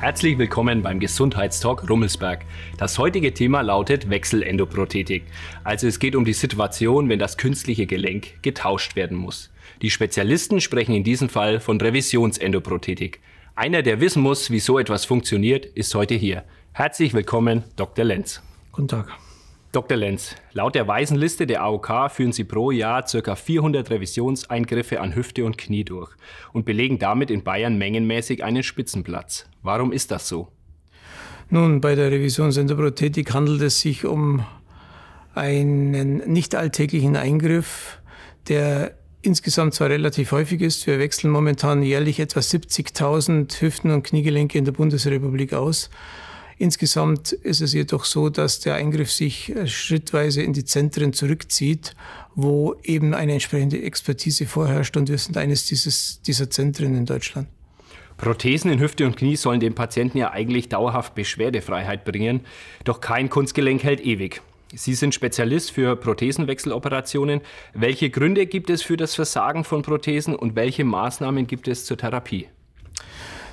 Herzlich willkommen beim Gesundheitstalk Rummelsberg. Das heutige Thema lautet Wechselendoprothetik. Also es geht um die Situation, wenn das künstliche Gelenk getauscht werden muss. Die Spezialisten sprechen in diesem Fall von Revisionsendoprothetik. Einer, der wissen muss, wie so etwas funktioniert, ist heute hier. Herzlich willkommen, Dr. Lenz. Guten Tag. Dr. Lenz, laut der weißen Liste der AOK führen Sie pro Jahr ca. 400 Revisionseingriffe an Hüfte und Knie durch und belegen damit in Bayern mengenmäßig einen Spitzenplatz. Warum ist das so? Nun, bei der Revisionsendoprothetik handelt es sich um einen nicht alltäglichen Eingriff, der insgesamt zwar relativ häufig ist. Wir wechseln momentan jährlich etwa 70.000 Hüften- und Kniegelenke in der Bundesrepublik aus. Insgesamt ist es jedoch so, dass der Eingriff sich äh, schrittweise in die Zentren zurückzieht, wo eben eine entsprechende Expertise vorherrscht und wir sind eines dieses, dieser Zentren in Deutschland. Prothesen in Hüfte und Knie sollen dem Patienten ja eigentlich dauerhaft Beschwerdefreiheit bringen, doch kein Kunstgelenk hält ewig. Sie sind Spezialist für Prothesenwechseloperationen. Welche Gründe gibt es für das Versagen von Prothesen und welche Maßnahmen gibt es zur Therapie?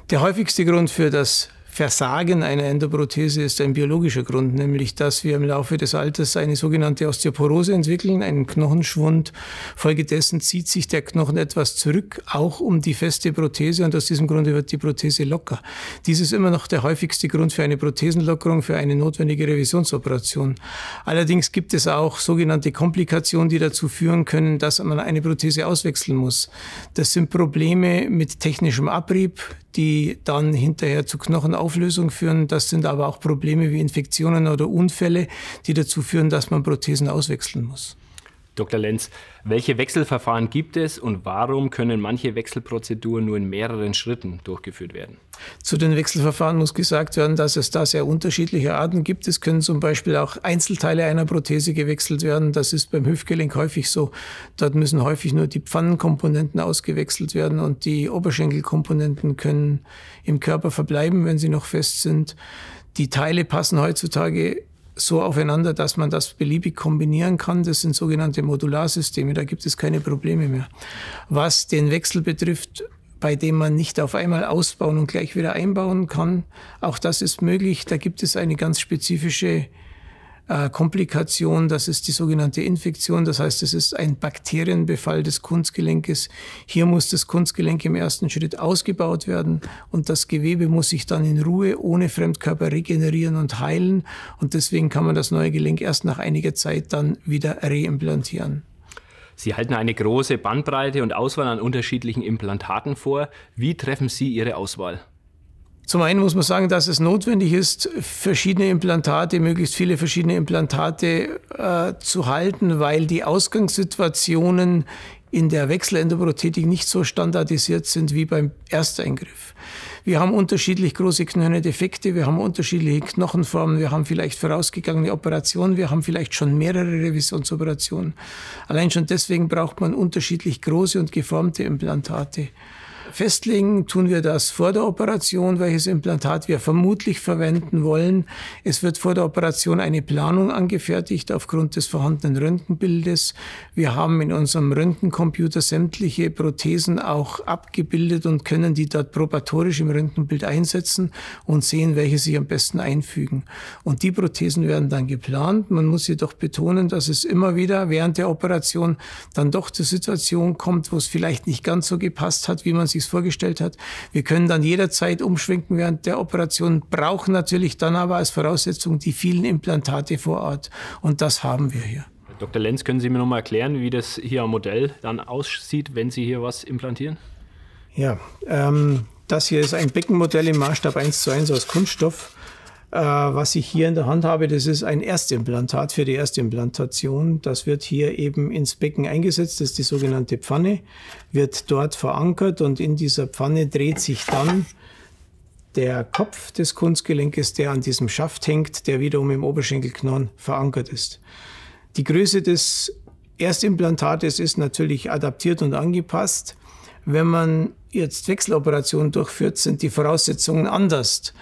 Der häufigste Grund für das Versagen einer Endoprothese ist ein biologischer Grund, nämlich dass wir im Laufe des Alters eine sogenannte Osteoporose entwickeln, einen Knochenschwund. Folgedessen zieht sich der Knochen etwas zurück, auch um die feste Prothese und aus diesem Grunde wird die Prothese locker. Dies ist immer noch der häufigste Grund für eine Prothesenlockerung, für eine notwendige Revisionsoperation. Allerdings gibt es auch sogenannte Komplikationen, die dazu führen können, dass man eine Prothese auswechseln muss. Das sind Probleme mit technischem Abrieb, die dann hinterher zu Knochen Auflösung führen. Das sind aber auch Probleme wie Infektionen oder Unfälle, die dazu führen, dass man Prothesen auswechseln muss. Dr. Lenz, welche Wechselverfahren gibt es und warum können manche Wechselprozeduren nur in mehreren Schritten durchgeführt werden? Zu den Wechselverfahren muss gesagt werden, dass es da sehr unterschiedliche Arten gibt. Es können zum Beispiel auch Einzelteile einer Prothese gewechselt werden. Das ist beim Hüftgelenk häufig so. Dort müssen häufig nur die Pfannenkomponenten ausgewechselt werden und die Oberschenkelkomponenten können im Körper verbleiben, wenn sie noch fest sind. Die Teile passen heutzutage so aufeinander, dass man das beliebig kombinieren kann. Das sind sogenannte Modularsysteme, da gibt es keine Probleme mehr. Was den Wechsel betrifft, bei dem man nicht auf einmal ausbauen und gleich wieder einbauen kann, auch das ist möglich. Da gibt es eine ganz spezifische äh, Komplikation, das ist die sogenannte Infektion, das heißt, es ist ein Bakterienbefall des Kunstgelenkes. Hier muss das Kunstgelenk im ersten Schritt ausgebaut werden und das Gewebe muss sich dann in Ruhe ohne Fremdkörper regenerieren und heilen und deswegen kann man das neue Gelenk erst nach einiger Zeit dann wieder reimplantieren. Sie halten eine große Bandbreite und Auswahl an unterschiedlichen Implantaten vor. Wie treffen Sie Ihre Auswahl? Zum einen muss man sagen, dass es notwendig ist, verschiedene Implantate, möglichst viele verschiedene Implantate äh, zu halten, weil die Ausgangssituationen in der Wechselendoprothetik nicht so standardisiert sind wie beim Ersteingriff. Wir haben unterschiedlich große Knöcheldefekte, wir haben unterschiedliche Knochenformen, wir haben vielleicht vorausgegangene Operationen, wir haben vielleicht schon mehrere Revisionsoperationen. Allein schon deswegen braucht man unterschiedlich große und geformte Implantate. Festlegen tun wir das vor der Operation, welches Implantat wir vermutlich verwenden wollen. Es wird vor der Operation eine Planung angefertigt aufgrund des vorhandenen Röntgenbildes. Wir haben in unserem Röntgencomputer sämtliche Prothesen auch abgebildet und können die dort probatorisch im Röntgenbild einsetzen und sehen, welche sich am besten einfügen. Und die Prothesen werden dann geplant. Man muss jedoch betonen, dass es immer wieder während der Operation dann doch zur Situation kommt, wo es vielleicht nicht ganz so gepasst hat, wie man sich es vorgestellt hat. Wir können dann jederzeit umschwenken während der Operation, brauchen natürlich dann aber als Voraussetzung die vielen Implantate vor Ort. Und das haben wir hier. Dr. Lenz, können Sie mir noch mal erklären, wie das hier am Modell dann aussieht, wenn Sie hier was implantieren? Ja, ähm, das hier ist ein Beckenmodell im Maßstab 1 zu 1 aus Kunststoff. Äh, was ich hier in der Hand habe, das ist ein Erstimplantat für die Erstimplantation. Das wird hier eben ins Becken eingesetzt, das ist die sogenannte Pfanne, wird dort verankert und in dieser Pfanne dreht sich dann der Kopf des Kunstgelenkes, der an diesem Schaft hängt, der wiederum im Oberschenkelknorn verankert ist. Die Größe des Erstimplantates ist natürlich adaptiert und angepasst. Wenn man jetzt Wechseloperationen durchführt, sind die Voraussetzungen anders.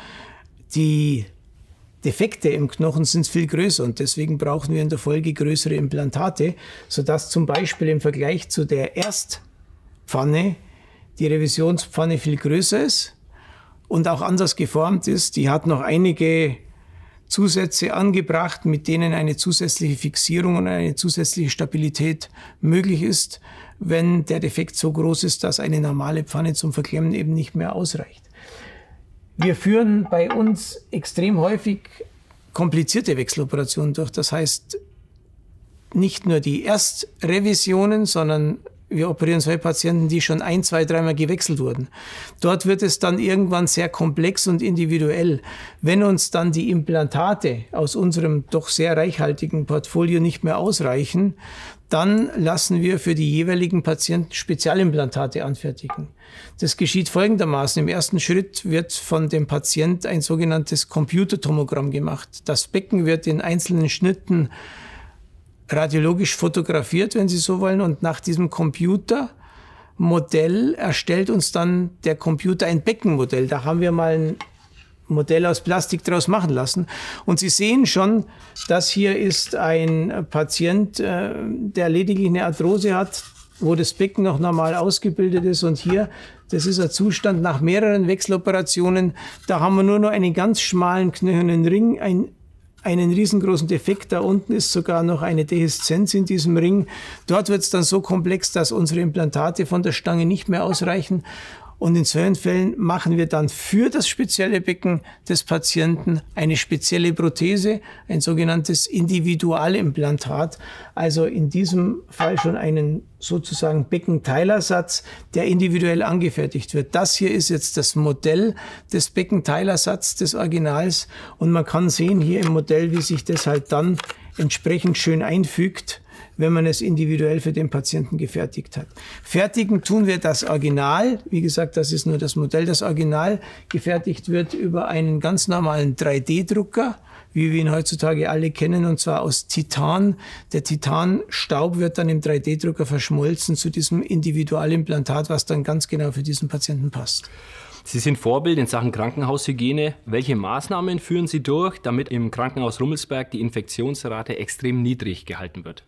Die Defekte im Knochen sind viel größer und deswegen brauchen wir in der Folge größere Implantate, sodass zum Beispiel im Vergleich zu der Erstpfanne die Revisionspfanne viel größer ist und auch anders geformt ist. Die hat noch einige Zusätze angebracht, mit denen eine zusätzliche Fixierung und eine zusätzliche Stabilität möglich ist, wenn der Defekt so groß ist, dass eine normale Pfanne zum Verklemmen eben nicht mehr ausreicht. Wir führen bei uns extrem häufig komplizierte Wechseloperationen durch. Das heißt, nicht nur die Erstrevisionen, sondern wir operieren solche Patienten, die schon ein, zwei, dreimal gewechselt wurden. Dort wird es dann irgendwann sehr komplex und individuell. Wenn uns dann die Implantate aus unserem doch sehr reichhaltigen Portfolio nicht mehr ausreichen, dann lassen wir für die jeweiligen Patienten Spezialimplantate anfertigen. Das geschieht folgendermaßen. Im ersten Schritt wird von dem Patient ein sogenanntes Computertomogramm gemacht. Das Becken wird in einzelnen Schnitten radiologisch fotografiert, wenn Sie so wollen, und nach diesem Computer Modell erstellt uns dann der Computer ein Beckenmodell. Da haben wir mal ein Modell aus Plastik daraus machen lassen. Und Sie sehen schon, das hier ist ein Patient, äh, der lediglich eine Arthrose hat, wo das Becken noch normal ausgebildet ist. Und hier, das ist ein Zustand nach mehreren Wechseloperationen. Da haben wir nur noch einen ganz schmalen, knöchernen Ring, ein, einen riesengroßen Defekt. Da unten ist sogar noch eine Deheszenz in diesem Ring. Dort wird es dann so komplex, dass unsere Implantate von der Stange nicht mehr ausreichen. Und in solchen Fällen machen wir dann für das spezielle Becken des Patienten eine spezielle Prothese, ein sogenanntes Individualimplantat. Also in diesem Fall schon einen sozusagen Beckenteilersatz, der individuell angefertigt wird. Das hier ist jetzt das Modell des Beckenteilersatzes des Originals und man kann sehen hier im Modell, wie sich das halt dann entsprechend schön einfügt wenn man es individuell für den Patienten gefertigt hat. Fertigen tun wir das Original. Wie gesagt, das ist nur das Modell. Das Original gefertigt wird über einen ganz normalen 3D-Drucker wie wir ihn heutzutage alle kennen, und zwar aus Titan. Der Titanstaub wird dann im 3D-Drucker verschmolzen zu diesem Individualimplantat, was dann ganz genau für diesen Patienten passt. Sie sind Vorbild in Sachen Krankenhaushygiene. Welche Maßnahmen führen Sie durch, damit im Krankenhaus Rummelsberg die Infektionsrate extrem niedrig gehalten wird?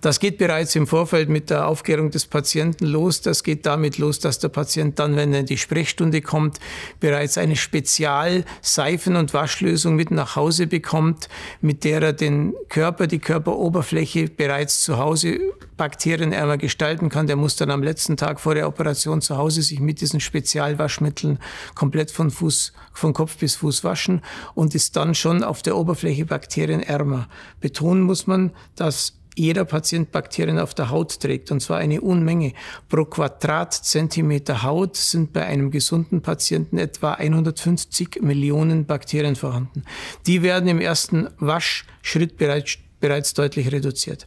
Das geht bereits im Vorfeld mit der Aufklärung des Patienten los. Das geht damit los, dass der Patient dann, wenn er in die Sprechstunde kommt, bereits eine Spezialseifen- und Waschlösung mit nach Hause bekommt, mit der er den Körper, die Körperoberfläche bereits zu Hause bakterienärmer gestalten kann. Der muss dann am letzten Tag vor der Operation zu Hause sich mit diesen Spezialwaschmitteln komplett von Fuß, von Kopf bis Fuß waschen und ist dann schon auf der Oberfläche bakterienärmer. Betonen muss man, dass jeder Patient Bakterien auf der Haut trägt, und zwar eine Unmenge. Pro Quadratzentimeter Haut sind bei einem gesunden Patienten etwa 150 Millionen Bakterien vorhanden. Die werden im ersten Waschschritt bereits bereits deutlich reduziert.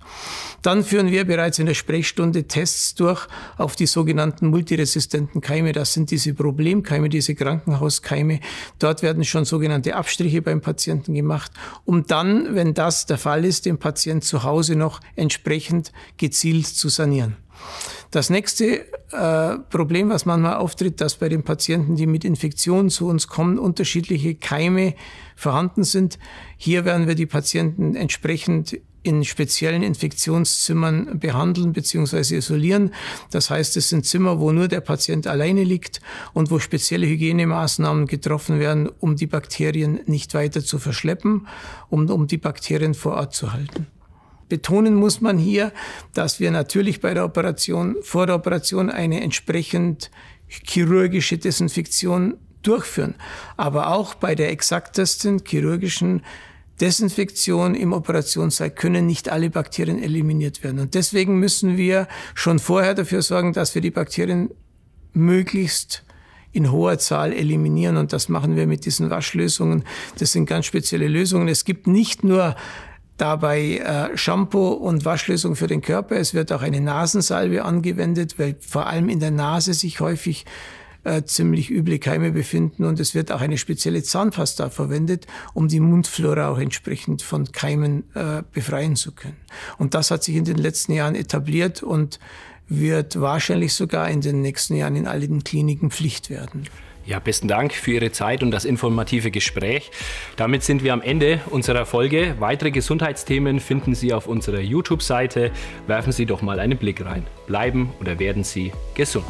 Dann führen wir bereits in der Sprechstunde Tests durch auf die sogenannten multiresistenten Keime. Das sind diese Problemkeime, diese Krankenhauskeime. Dort werden schon sogenannte Abstriche beim Patienten gemacht, um dann, wenn das der Fall ist, den Patient zu Hause noch entsprechend gezielt zu sanieren. Das nächste äh, Problem, was manchmal auftritt, dass bei den Patienten, die mit Infektionen zu uns kommen, unterschiedliche Keime vorhanden sind. Hier werden wir die Patienten entsprechend in speziellen Infektionszimmern behandeln bzw. isolieren. Das heißt, es sind Zimmer, wo nur der Patient alleine liegt und wo spezielle Hygienemaßnahmen getroffen werden, um die Bakterien nicht weiter zu verschleppen, um, um die Bakterien vor Ort zu halten. Betonen muss man hier, dass wir natürlich bei der Operation, vor der Operation eine entsprechend chirurgische Desinfektion durchführen. Aber auch bei der exaktesten chirurgischen Desinfektion im Operationssaal können nicht alle Bakterien eliminiert werden. Und deswegen müssen wir schon vorher dafür sorgen, dass wir die Bakterien möglichst in hoher Zahl eliminieren. Und das machen wir mit diesen Waschlösungen. Das sind ganz spezielle Lösungen. Es gibt nicht nur Dabei äh, Shampoo und Waschlösung für den Körper. Es wird auch eine Nasensalbe angewendet, weil vor allem in der Nase sich häufig äh, ziemlich üble Keime befinden und es wird auch eine spezielle Zahnpasta verwendet, um die Mundflora auch entsprechend von Keimen äh, befreien zu können. Und das hat sich in den letzten Jahren etabliert und wird wahrscheinlich sogar in den nächsten Jahren in allen Kliniken Pflicht werden. Ja, besten Dank für Ihre Zeit und das informative Gespräch. Damit sind wir am Ende unserer Folge. Weitere Gesundheitsthemen finden Sie auf unserer YouTube-Seite. Werfen Sie doch mal einen Blick rein. Bleiben oder werden Sie gesund.